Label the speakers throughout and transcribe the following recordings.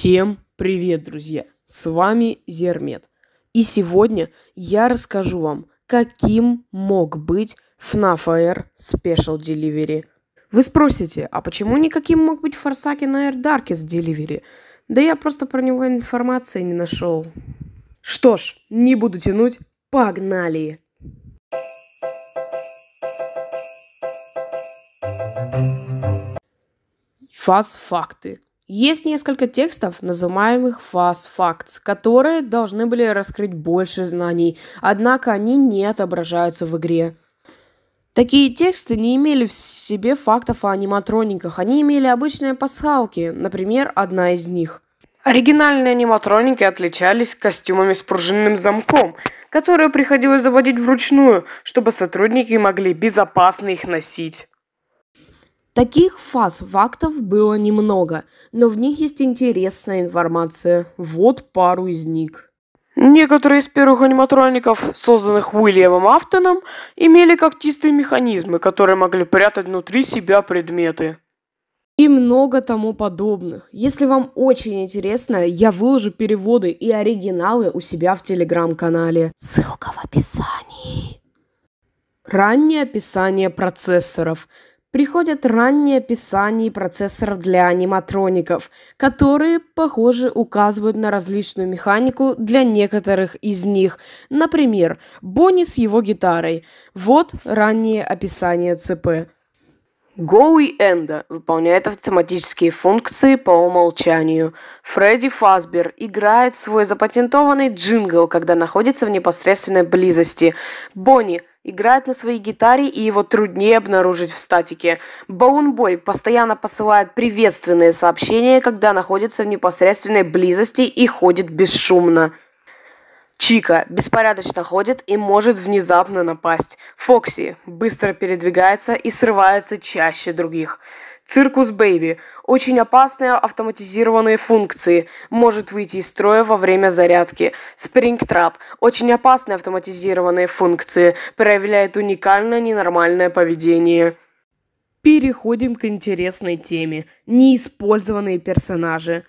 Speaker 1: Всем привет, друзья! С вами Зермет. И сегодня я расскажу вам, каким мог быть FNAF Air Special Delivery. Вы спросите, а почему никаким мог быть Forsaken Air Darkest Delivery? Да я просто про него информации не нашел. Что ж, не буду тянуть, погнали! Фаз факты. Есть несколько текстов, называемых fast facts, которые должны были раскрыть больше знаний, однако они не отображаются в игре. Такие тексты не имели в себе фактов о аниматрониках, они имели обычные пасхалки, например, одна из них. Оригинальные аниматроники отличались костюмами с пружинным замком, которые приходилось заводить вручную, чтобы сотрудники могли безопасно их носить. Таких фаз фактов было немного, но в них есть интересная информация. Вот пару из них. Некоторые из первых аниматроников, созданных Уильямом Афтоном, имели когтистые механизмы, которые могли прятать внутри себя предметы. И много тому подобных. Если вам очень интересно, я выложу переводы и оригиналы у себя в телеграм-канале. Ссылка в описании. Раннее описание процессоров – приходят ранние описания процессоров для аниматроников, которые, похоже, указывают на различную механику для некоторых из них. Например, Бонни с его гитарой. Вот раннее описание ЦП. Go и Энда выполняют автоматические функции по умолчанию. Фредди Фазбер играет свой запатентованный джингл, когда находится в непосредственной близости. Бонни играет на своей гитаре, и его труднее обнаружить в статике. Боунбой постоянно посылает приветственные сообщения, когда находится в непосредственной близости и ходит бесшумно. Чика беспорядочно ходит и может внезапно напасть. Фокси быстро передвигается и срывается чаще других. Циркус Бэйби. Очень опасные автоматизированные функции. Может выйти из строя во время зарядки. Спрингтрап. Очень опасные автоматизированные функции. Проявляет уникальное ненормальное поведение. Переходим к интересной теме. Неиспользованные персонажи.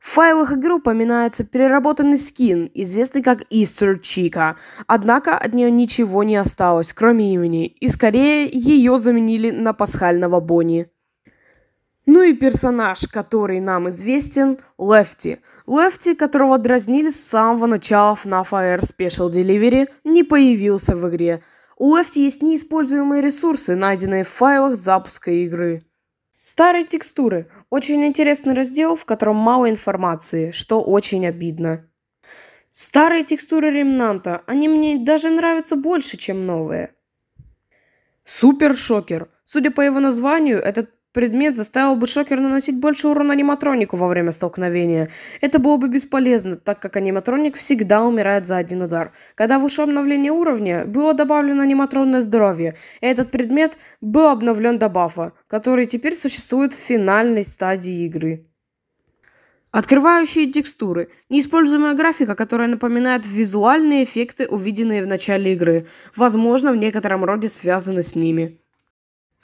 Speaker 1: В файлах игры упоминается переработанный скин, известный как Easter Chica, однако от нее ничего не осталось, кроме имени, и скорее ее заменили на пасхального Бонни. Ну и персонаж, который нам известен, Лефти. Лефти, которого дразнили с самого начала FNAF Air Special Delivery, не появился в игре. У Лефти есть неиспользуемые ресурсы, найденные в файлах запуска игры. Старые текстуры. Очень интересный раздел, в котором мало информации, что очень обидно. Старые текстуры ремнанта, они мне даже нравятся больше, чем новые. Супер Шокер. Судя по его названию, этот предмет заставил бы Шокер наносить больше урона аниматронику во время столкновения. Это было бы бесполезно, так как аниматроник всегда умирает за один удар. Когда вышло обновление уровня, было добавлено аниматронное здоровье, и этот предмет был обновлен до бафа, который теперь существует в финальной стадии игры. Открывающие текстуры. Неиспользуемая графика, которая напоминает визуальные эффекты, увиденные в начале игры, возможно, в некотором роде связаны с ними.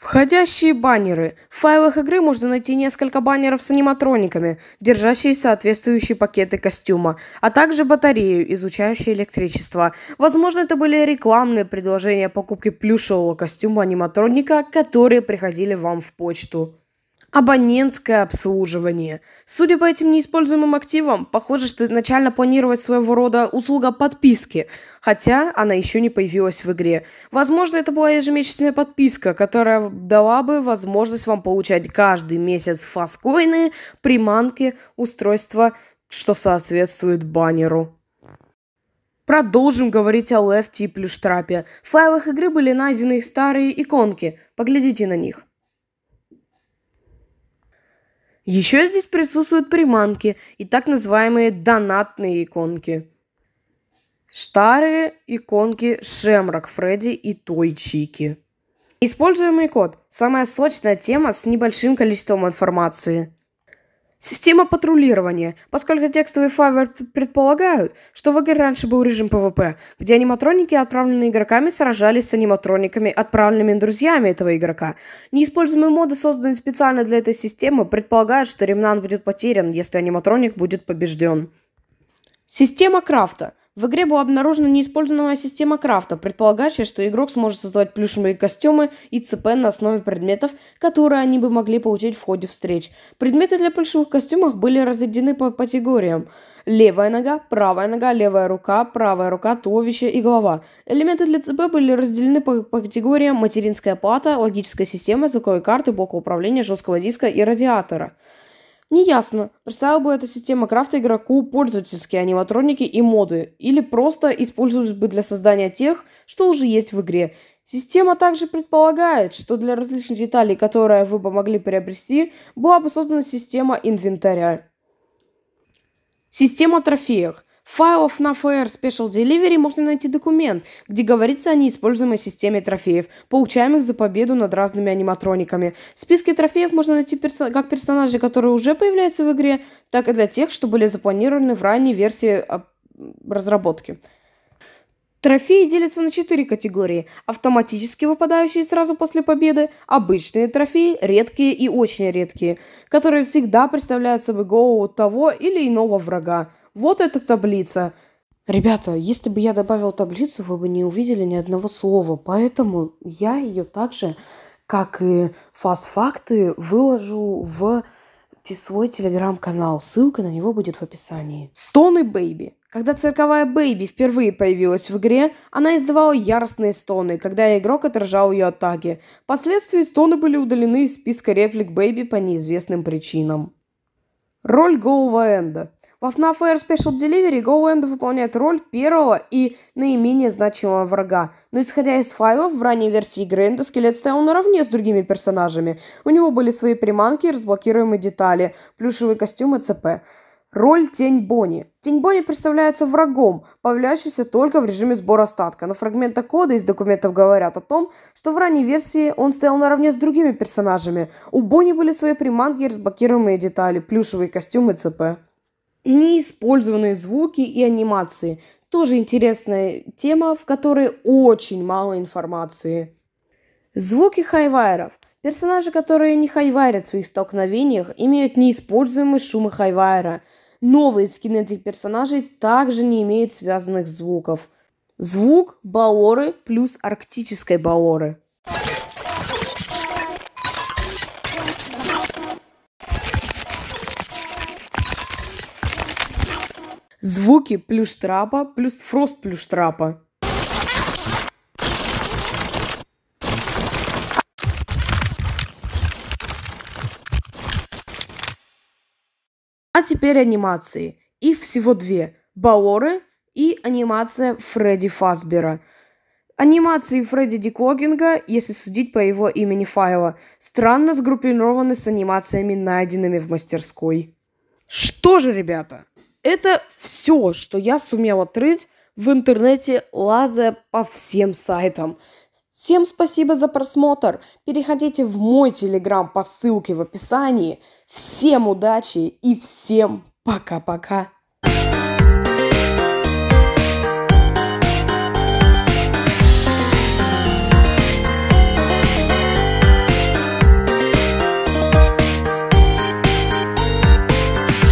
Speaker 1: Входящие баннеры. В файлах игры можно найти несколько баннеров с аниматрониками, держащие соответствующие пакеты костюма, а также батарею, изучающую электричество. Возможно, это были рекламные предложения покупки плюшевого костюма аниматроника, которые приходили вам в почту. Абонентское обслуживание. Судя по этим неиспользуемым активам, похоже, что изначально планировалась своего рода услуга подписки, хотя она еще не появилась в игре. Возможно, это была ежемесячная подписка, которая дала бы возможность вам получать каждый месяц фаскоины, приманки, устройства, что соответствует баннеру. Продолжим говорить о Lefty и Плюштрапе. В файлах игры были найдены их старые иконки. Поглядите на них. Еще здесь присутствуют приманки и так называемые донатные иконки. Старые иконки Шемрак, Фредди и Той Чики. Используемый код – самая сочная тема с небольшим количеством информации – Система патрулирования. Поскольку текстовые файлы предполагают, что в игре раньше был режим ПВП, где аниматроники, отправленные игроками, сражались с аниматрониками, отправленными друзьями этого игрока. Неиспользуемые моды, созданные специально для этой системы, предполагают, что ремнан будет потерян, если аниматроник будет побежден. Система крафта. В игре была обнаружена неиспользованная система крафта, предполагающая, что игрок сможет создавать плюшевые костюмы и ЦП на основе предметов, которые они бы могли получить в ходе встреч. Предметы для плюшевых костюмов были разведены по категориям. Левая нога, правая нога, левая рука, правая рука, туловище и голова. Элементы для ЦП были разделены по, по категориям материнская плата, логическая система, звуковые карты, блок управления, жесткого диска и радиатора. Неясно, представила бы эта система крафта игроку пользовательские аниматроники и моды, или просто использовалась бы для создания тех, что уже есть в игре. Система также предполагает, что для различных деталей, которые вы бы могли приобрести, была бы создана система инвентаря. Система трофеев – файлов на FR Special Delivery можно найти документ, где говорится о неиспользуемой системе трофеев, получаемых за победу над разными аниматрониками. В списке трофеев можно найти персо как персонажей, которые уже появляются в игре, так и для тех, что были запланированы в ранней версии а, разработки. Трофеи делятся на четыре категории. Автоматически выпадающие сразу после победы, обычные трофеи, редкие и очень редкие, которые всегда представляют собой голову того или иного врага. Вот эта таблица. Ребята, если бы я добавил таблицу, вы бы не увидели ни одного слова. Поэтому я ее также, как и фаст-факты, выложу в свой телеграм-канал. Ссылка на него будет в описании. Стоны Бэйби. Когда цирковая Бэйби впервые появилась в игре, она издавала яростные стоны, когда игрок отражал ее атаки. Впоследствии стоны были удалены из списка реплик Бэйби по неизвестным причинам. Роль Голова Энда. Во FNAF Air Special Delivery Гоуэнд выполняет роль первого и наименее значимого врага. Но исходя из файлов, в ранней версии игры эндоскелет стоял наравне с другими персонажами. У него были свои приманки и разблокируемые детали, плюшевый костюм и ЦП. Роль Тень Бонни. Тень Бонни представляется врагом, появляющимся только в режиме сбора остатка, но фрагменты кода из документов говорят о том, что в ранней версии он стоял наравне с другими персонажами. У Бонни были свои приманки и разблокируемые детали, плюшевые костюмы ЦП неиспользованные звуки и анимации. Тоже интересная тема, в которой очень мало информации. Звуки хайвайров. Персонажи, которые не хайварят в своих столкновениях, имеют неиспользуемые шумы хайвайра. Новые скины этих персонажей также не имеют связанных звуков. Звук Баоры плюс арктической Баоры – звуки плюс трапа, плюс фрост плюс трапа. А теперь анимации. Их всего две. Баоры и анимация Фредди Фасбера. Анимации Фредди Дикогинга, если судить по его имени файла, странно сгруппированы с анимациями, найденными в мастерской. Что же, ребята, это все, что я сумела отрыть в интернете, лазая по всем сайтам. Всем спасибо за просмотр. Переходите в мой телеграм по ссылке в описании. Всем удачи и всем пока-пока.